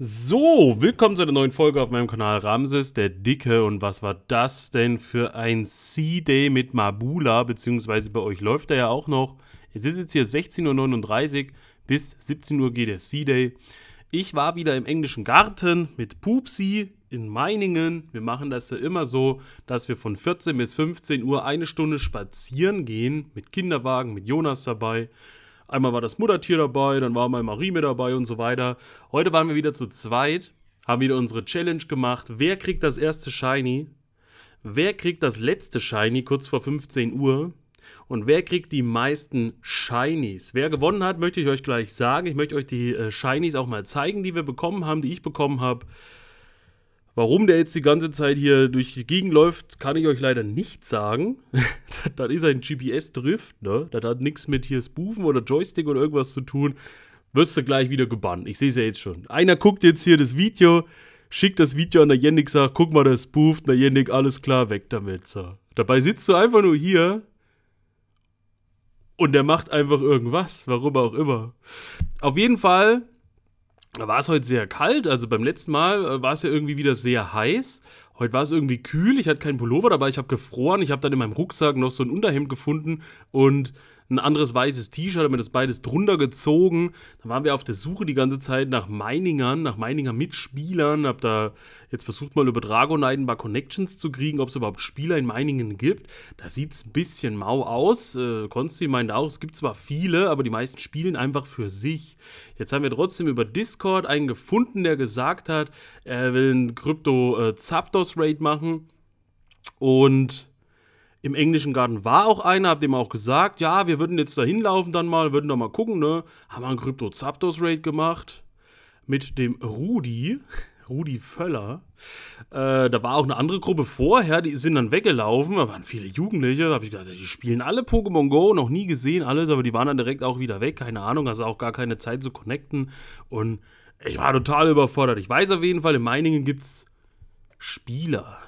So, willkommen zu einer neuen Folge auf meinem Kanal Ramses, der Dicke. Und was war das denn für ein C-Day mit Mabula, beziehungsweise bei euch läuft er ja auch noch. Es ist jetzt hier 16.39 Uhr, bis 17 Uhr geht der C-Day. Ich war wieder im englischen Garten mit Pupsi in Meiningen. Wir machen das ja immer so, dass wir von 14 bis 15 Uhr eine Stunde spazieren gehen, mit Kinderwagen, mit Jonas dabei. Einmal war das Muttertier dabei, dann war mal Marie mit dabei und so weiter. Heute waren wir wieder zu zweit, haben wieder unsere Challenge gemacht. Wer kriegt das erste Shiny? Wer kriegt das letzte Shiny kurz vor 15 Uhr? Und wer kriegt die meisten Shinies? Wer gewonnen hat, möchte ich euch gleich sagen. Ich möchte euch die äh, Shinies auch mal zeigen, die wir bekommen haben, die ich bekommen habe. Warum der jetzt die ganze Zeit hier durch die Gegend läuft, kann ich euch leider nicht sagen. das ist ein GPS-Drift, ne? Das hat nichts mit hier Spoofen oder Joystick oder irgendwas zu tun. Wirst du gleich wieder gebannt. Ich sehe es ja jetzt schon. Einer guckt jetzt hier das Video, schickt das Video an der Jennik, sagt, guck mal, das spooft. Na Jennik, alles klar, weg damit. So. Dabei sitzt du einfach nur hier und der macht einfach irgendwas, warum auch immer. Auf jeden Fall war es heute sehr kalt. Also beim letzten Mal äh, war es ja irgendwie wieder sehr heiß. Heute war es irgendwie kühl. Ich hatte keinen Pullover dabei. Ich habe gefroren. Ich habe dann in meinem Rucksack noch so ein Unterhemd gefunden und ein anderes weißes T-Shirt, haben wir das beides drunter gezogen. Dann waren wir auf der Suche die ganze Zeit nach Meiningern, nach Meininger Mitspielern. Hab da jetzt versucht mal über Dragonite ein paar Connections zu kriegen, ob es überhaupt Spieler in Meiningen gibt. Da sieht es ein bisschen mau aus. Äh, Konsti meint auch, es gibt zwar viele, aber die meisten spielen einfach für sich. Jetzt haben wir trotzdem über Discord einen gefunden, der gesagt hat, er will einen Krypto-Zapdos-Raid äh, machen. Und im englischen Garten war auch einer, hab dem auch gesagt, ja, wir würden jetzt da hinlaufen dann mal, würden da mal gucken, ne? Haben wir einen Krypto-Zapdos-Raid gemacht mit dem Rudi, Rudi Völler. Äh, da war auch eine andere Gruppe vorher, die sind dann weggelaufen. Da waren viele Jugendliche. Da habe ich gedacht, die spielen alle Pokémon Go, noch nie gesehen, alles, aber die waren dann direkt auch wieder weg. Keine Ahnung, also auch gar keine Zeit zu connecten. Und ich war total überfordert. Ich weiß auf jeden Fall, in Meiningen gibt's Spieler.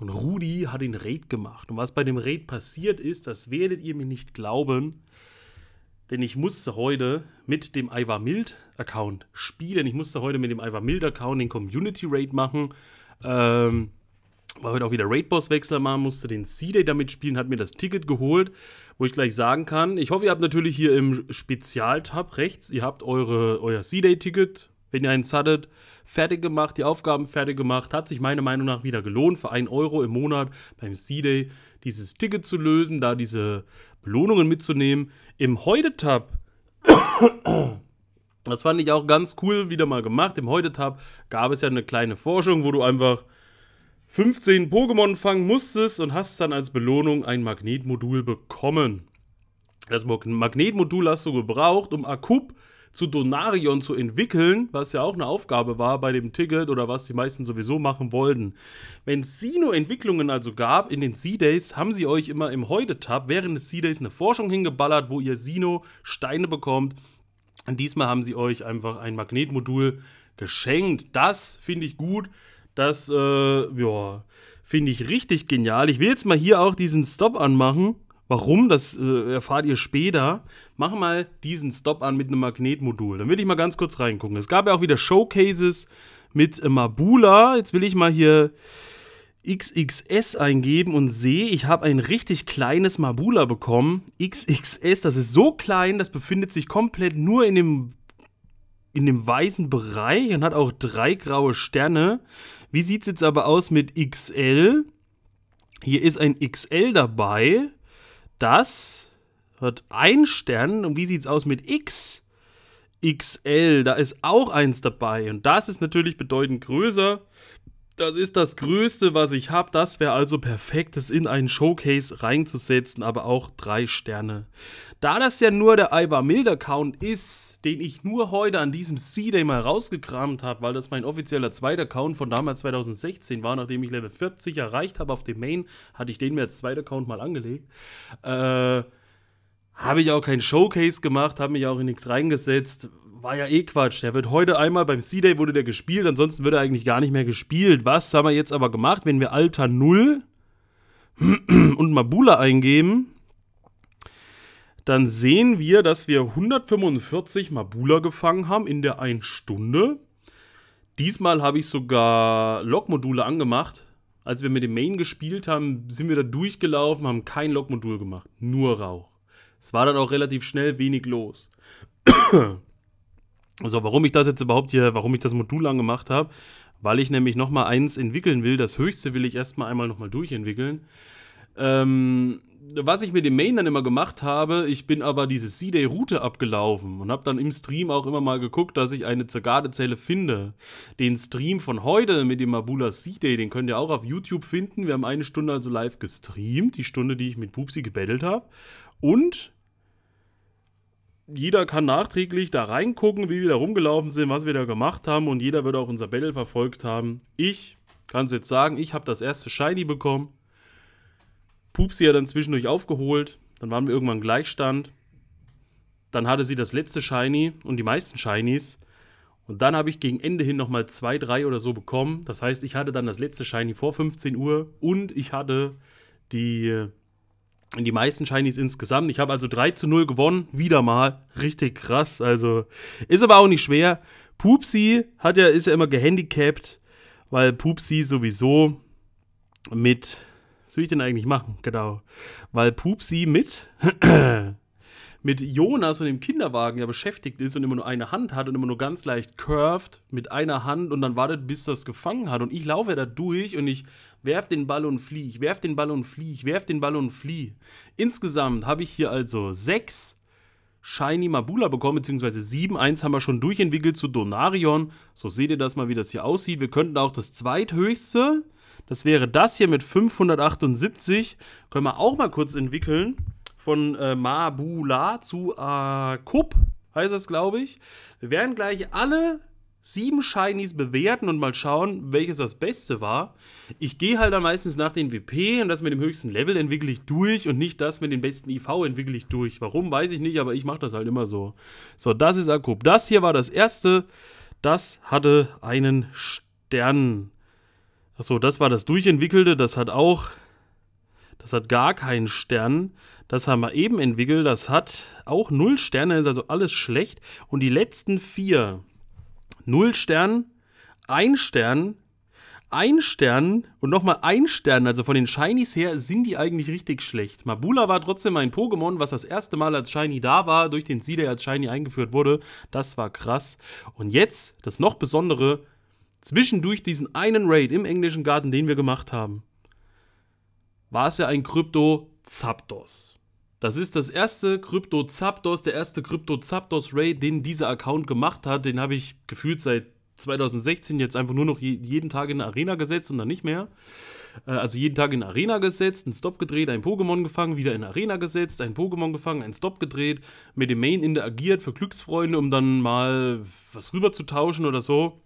Und Rudi hat den Raid gemacht. Und was bei dem Raid passiert ist, das werdet ihr mir nicht glauben. Denn ich musste heute mit dem Ivar Mild Account spielen. Ich musste heute mit dem Ivar Mild Account den Community Raid machen. Ähm, weil heute auch wieder Raid-Boss-Wechsler machen musste, den C-Day damit spielen, hat mir das Ticket geholt, wo ich gleich sagen kann, ich hoffe, ihr habt natürlich hier im Spezialtab rechts, ihr habt eure, euer C-Day-Ticket wenn ihr einen Suddet fertig gemacht, die Aufgaben fertig gemacht, hat sich meiner Meinung nach wieder gelohnt, für 1 Euro im Monat beim C-Day dieses Ticket zu lösen, da diese Belohnungen mitzunehmen. Im Heute-Tab, das fand ich auch ganz cool wieder mal gemacht, im Heute-Tab gab es ja eine kleine Forschung, wo du einfach 15 Pokémon fangen musstest und hast dann als Belohnung ein Magnetmodul bekommen. Das Magnetmodul hast du gebraucht, um Akub zu Donarion zu entwickeln, was ja auch eine Aufgabe war bei dem Ticket oder was die meisten sowieso machen wollten. Wenn es Sino-Entwicklungen also gab in den Sea-Days, haben sie euch immer im Heute-Tab während des Sea-Days eine Forschung hingeballert, wo ihr Sino-Steine bekommt. Und diesmal haben sie euch einfach ein Magnetmodul geschenkt. Das finde ich gut. Das, äh, ja, finde ich richtig genial. Ich will jetzt mal hier auch diesen Stop anmachen. Warum, das äh, erfahrt ihr später. Mach mal diesen Stop an mit einem Magnetmodul. Dann will ich mal ganz kurz reingucken. Es gab ja auch wieder Showcases mit äh, Mabula. Jetzt will ich mal hier XXS eingeben und sehe, ich habe ein richtig kleines Mabula bekommen. XXS, das ist so klein, das befindet sich komplett nur in dem, in dem weißen Bereich und hat auch drei graue Sterne. Wie sieht es jetzt aber aus mit XL? Hier ist ein XL dabei das hat einen Stern. Und wie sieht es aus mit X? XL, da ist auch eins dabei. Und das ist natürlich bedeutend größer das ist das Größte, was ich habe. Das wäre also perfekt, das in einen Showcase reinzusetzen, aber auch drei Sterne. Da das ja nur der Ivar mild Account ist, den ich nur heute an diesem C-Day mal rausgekramt habe, weil das mein offizieller zweiter Account von damals 2016 war, nachdem ich Level 40 erreicht habe auf dem Main, hatte ich den mir als zweiter Account mal angelegt. Äh, habe ich auch kein Showcase gemacht, habe mich auch in nichts reingesetzt, war ja eh Quatsch. Der wird heute einmal beim C-Day wurde der gespielt, ansonsten wird er eigentlich gar nicht mehr gespielt. Was haben wir jetzt aber gemacht, wenn wir Alter 0 und Mabula eingeben? Dann sehen wir, dass wir 145 Mabula gefangen haben in der 1 Stunde. Diesmal habe ich sogar Logmodule angemacht. Als wir mit dem Main gespielt haben, sind wir da durchgelaufen, haben kein Logmodul gemacht, nur Rauch. Es war dann auch relativ schnell wenig los. So, warum ich das jetzt überhaupt hier, warum ich das Modul angemacht habe, weil ich nämlich nochmal eins entwickeln will. Das höchste will ich erstmal einmal nochmal durchentwickeln. Ähm, was ich mit dem Main dann immer gemacht habe, ich bin aber diese C-Day-Route abgelaufen und habe dann im Stream auch immer mal geguckt, dass ich eine Zergadezelle finde. Den Stream von heute mit dem Mabula C-Day, den könnt ihr auch auf YouTube finden. Wir haben eine Stunde also live gestreamt, die Stunde, die ich mit Pupsi gebettelt habe. Und jeder kann nachträglich da reingucken, wie wir da rumgelaufen sind, was wir da gemacht haben und jeder wird auch unser Battle verfolgt haben. Ich kann es jetzt sagen, ich habe das erste Shiny bekommen. Pupsi hat dann zwischendurch aufgeholt, dann waren wir irgendwann Gleichstand. Dann hatte sie das letzte Shiny und die meisten Shinies. Und dann habe ich gegen Ende hin nochmal zwei, drei oder so bekommen. Das heißt, ich hatte dann das letzte Shiny vor 15 Uhr und ich hatte die äh, und die meisten Shinies insgesamt. Ich habe also 3 zu 0 gewonnen. Wieder mal. Richtig krass. Also ist aber auch nicht schwer. Pupsi hat ja, ist ja immer gehandicapt, weil Pupsi sowieso mit. Was will ich denn eigentlich machen? Genau. Weil Pupsi mit mit Jonas und dem Kinderwagen ja beschäftigt ist und immer nur eine Hand hat und immer nur ganz leicht curved mit einer Hand und dann wartet, bis das gefangen hat. Und ich laufe ja da durch und ich werf den Ball und fliehe, ich werf den Ball und fliehe, ich werf den Ball und fliehe. Insgesamt habe ich hier also sechs Shiny Mabula bekommen, beziehungsweise sieben. Eins haben wir schon durchentwickelt zu Donarion. So seht ihr das mal, wie das hier aussieht. Wir könnten auch das zweithöchste, das wäre das hier mit 578, können wir auch mal kurz entwickeln von äh, Mabula zu Akub, äh, heißt es, glaube ich. Wir werden gleich alle sieben Shinies bewerten und mal schauen, welches das Beste war. Ich gehe halt dann meistens nach den WP und das mit dem höchsten Level entwickle ich durch und nicht das mit dem besten IV entwickle ich durch. Warum, weiß ich nicht, aber ich mache das halt immer so. So, das ist Akup. Das hier war das erste. Das hatte einen Stern. Achso, das war das Durchentwickelte. Das hat auch das hat gar keinen Stern. Das haben wir eben entwickelt. Das hat auch null Sterne, ist also alles schlecht. Und die letzten vier: null Stern, ein Stern, ein Stern und nochmal ein Stern, also von den Shinies her, sind die eigentlich richtig schlecht. Mabula war trotzdem ein Pokémon, was das erste Mal als Shiny da war, durch den der als Shiny eingeführt wurde. Das war krass. Und jetzt, das noch Besondere, zwischendurch diesen einen Raid im englischen Garten, den wir gemacht haben war es ja ein Krypto-Zapdos. Das ist das erste Krypto-Zapdos, der erste Krypto-Zapdos-Raid, den dieser Account gemacht hat. Den habe ich gefühlt seit 2016 jetzt einfach nur noch jeden Tag in eine Arena gesetzt und dann nicht mehr. Äh, also jeden Tag in Arena gesetzt, einen Stop gedreht, ein Pokémon gefangen, wieder in Arena gesetzt, ein Pokémon gefangen, einen Stop gedreht, mit dem Main interagiert für Glücksfreunde, um dann mal was rüber zu tauschen oder so.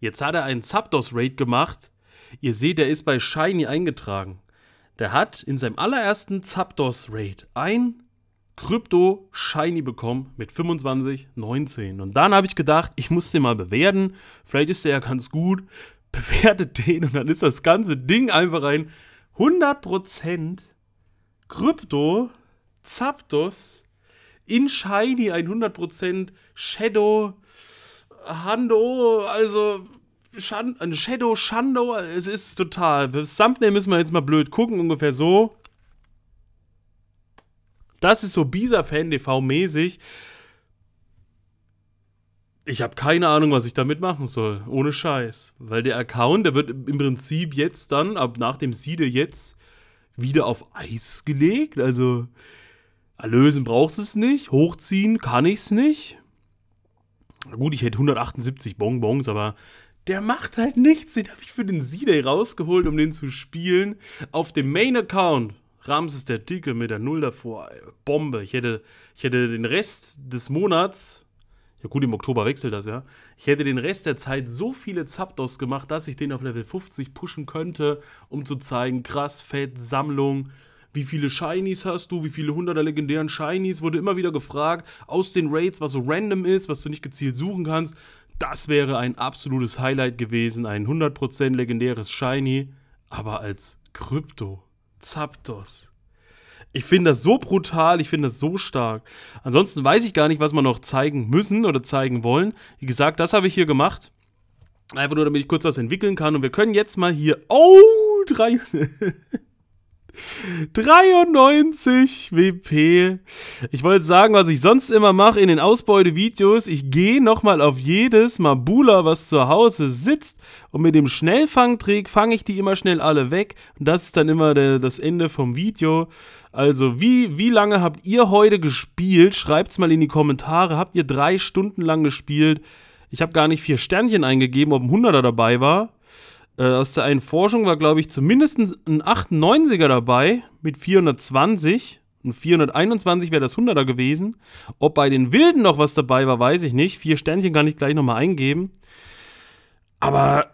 Jetzt hat er einen Zapdos-Raid gemacht Ihr seht, der ist bei Shiny eingetragen. Der hat in seinem allerersten Zapdos-Raid ein Krypto Shiny bekommen mit 25,19. Und dann habe ich gedacht, ich muss den mal bewerten. Vielleicht ist der ja ganz gut. Bewertet den und dann ist das ganze Ding einfach ein 100% Krypto Zapdos in Shiny, ein 100% Shadow Hando. Also Shand Shadow Shando, es ist total. Das Thumbnail müssen wir jetzt mal blöd gucken, ungefähr so. Das ist so Bisa-Fan-DV-mäßig. Ich habe keine Ahnung, was ich damit machen soll. Ohne Scheiß. Weil der Account, der wird im Prinzip jetzt dann, ab nach dem Siede jetzt, wieder auf Eis gelegt. Also, erlösen brauchst es nicht. Hochziehen kann ich es nicht. Na Gut, ich hätte 178 Bonbons, aber der macht halt nichts. Den habe ich für den C-Day rausgeholt, um den zu spielen. Auf dem Main-Account. Ramses der Dicke mit der Null davor. Bombe. Ich hätte, ich hätte den Rest des Monats. Ja, gut, im Oktober wechselt das ja. Ich hätte den Rest der Zeit so viele Zapdos gemacht, dass ich den auf Level 50 pushen könnte, um zu zeigen: krass, Fett, Sammlung wie viele Shinies hast du, wie viele hunderter legendären Shinies, wurde immer wieder gefragt, aus den Raids, was so random ist, was du nicht gezielt suchen kannst. Das wäre ein absolutes Highlight gewesen, ein 100% legendäres Shiny, aber als Krypto. Zapdos. Ich finde das so brutal, ich finde das so stark. Ansonsten weiß ich gar nicht, was wir noch zeigen müssen oder zeigen wollen. Wie gesagt, das habe ich hier gemacht. Einfach nur, damit ich kurz was entwickeln kann. Und wir können jetzt mal hier. Oh, drei. 93 WP. Ich wollte sagen, was ich sonst immer mache in den Ausbeute-Videos. Ich gehe nochmal auf jedes Mabula, was zu Hause sitzt. Und mit dem Schnellfangtrick fange ich die immer schnell alle weg. Und das ist dann immer der, das Ende vom Video. Also, wie, wie lange habt ihr heute gespielt? Schreibt es mal in die Kommentare. Habt ihr drei Stunden lang gespielt? Ich habe gar nicht vier Sternchen eingegeben, ob ein Hunderter dabei war. Äh, aus der einen Forschung war, glaube ich, zumindest ein 98er dabei mit 420. Und 421 wäre das 100er gewesen. Ob bei den Wilden noch was dabei war, weiß ich nicht. Vier Sternchen kann ich gleich nochmal eingeben. Aber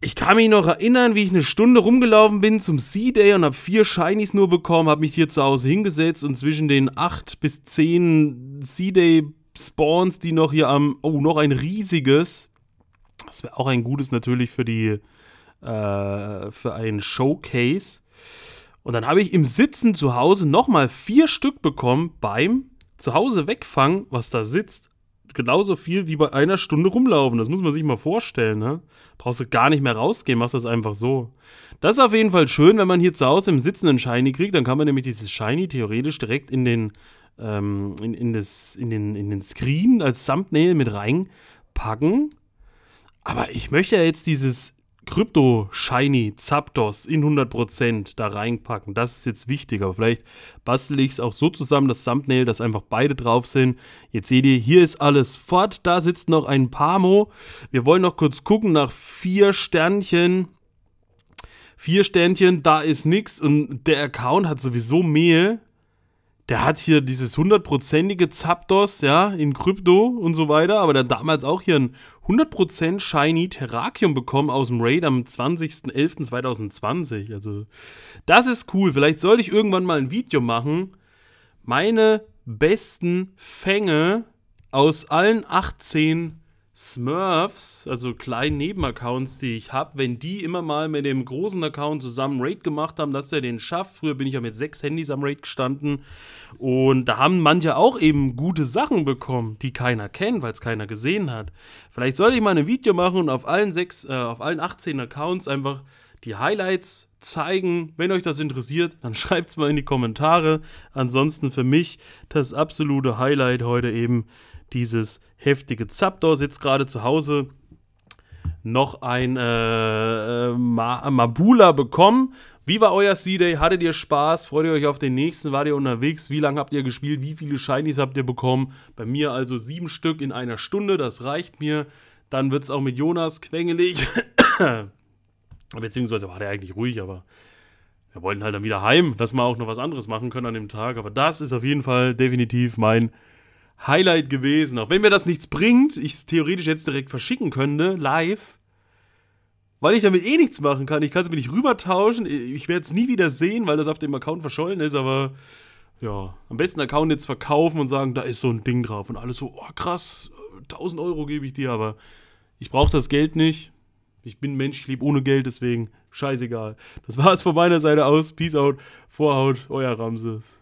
ich kann mich noch erinnern, wie ich eine Stunde rumgelaufen bin zum Sea Day und habe vier Shinies nur bekommen, habe mich hier zu Hause hingesetzt und zwischen den 8 bis 10 Sea Day Spawns, die noch hier am. Oh, noch ein riesiges. Das wäre auch ein gutes natürlich für die äh, für einen Showcase. Und dann habe ich im Sitzen zu Hause nochmal vier Stück bekommen beim Zuhause wegfangen, was da sitzt. Genauso viel wie bei einer Stunde rumlaufen. Das muss man sich mal vorstellen. Ne? Brauchst du gar nicht mehr rausgehen, machst das einfach so. Das ist auf jeden Fall schön, wenn man hier zu Hause im Sitzen einen Shiny kriegt. Dann kann man nämlich dieses Shiny theoretisch direkt in den, ähm, in, in, das, in, den, in den Screen als Thumbnail mit reinpacken. Aber ich möchte ja jetzt dieses Krypto, Shiny, Zapdos in 100% da reinpacken. Das ist jetzt wichtiger. Vielleicht bastel ich es auch so zusammen, das Thumbnail, dass einfach beide drauf sind. Jetzt seht ihr, hier ist alles fort. Da sitzt noch ein Pamo. Wir wollen noch kurz gucken nach vier Sternchen. Vier Sternchen, da ist nichts Und der Account hat sowieso Mehl der hat hier dieses hundertprozentige Zapdos, ja, in Krypto und so weiter, aber der hat damals auch hier ein 100% Shiny Terrakium bekommen aus dem Raid am 20.11.2020. Also, das ist cool. Vielleicht sollte ich irgendwann mal ein Video machen. Meine besten Fänge aus allen 18 Smurfs, also kleinen Nebenaccounts, die ich habe, wenn die immer mal mit dem großen Account zusammen Raid gemacht haben, dass der den schafft. Früher bin ich ja mit sechs Handys am Raid gestanden. Und da haben manche auch eben gute Sachen bekommen, die keiner kennt, weil es keiner gesehen hat. Vielleicht sollte ich mal ein Video machen und auf allen sechs, äh, auf allen 18 Accounts einfach die Highlights zeigen. Wenn euch das interessiert, dann schreibt es mal in die Kommentare. Ansonsten für mich das absolute Highlight heute eben dieses heftige Zapdos. Sitzt gerade zu Hause noch ein äh, äh, Ma Mabula bekommen. Wie war euer C-Day? Hattet ihr Spaß? Freut ihr euch auf den nächsten? Wart ihr unterwegs? Wie lange habt ihr gespielt? Wie viele Shinies habt ihr bekommen? Bei mir also sieben Stück in einer Stunde, das reicht mir. Dann wird es auch mit Jonas quengelig. Beziehungsweise war der eigentlich ruhig, aber wir wollten halt dann wieder heim, dass wir auch noch was anderes machen können an dem Tag. Aber das ist auf jeden Fall definitiv mein Highlight gewesen. Auch wenn mir das nichts bringt, ich es theoretisch jetzt direkt verschicken könnte, live. Weil ich damit eh nichts machen kann. Ich kann es mir nicht rübertauschen. Ich werde es nie wieder sehen, weil das auf dem Account verschollen ist, aber ja. Am besten Account jetzt verkaufen und sagen, da ist so ein Ding drauf. Und alles so, oh krass, 1000 Euro gebe ich dir, aber ich brauche das Geld nicht. Ich bin Mensch, ich lebe ohne Geld, deswegen scheißegal. Das war es von meiner Seite aus. Peace out, Vorhaut, euer Ramses.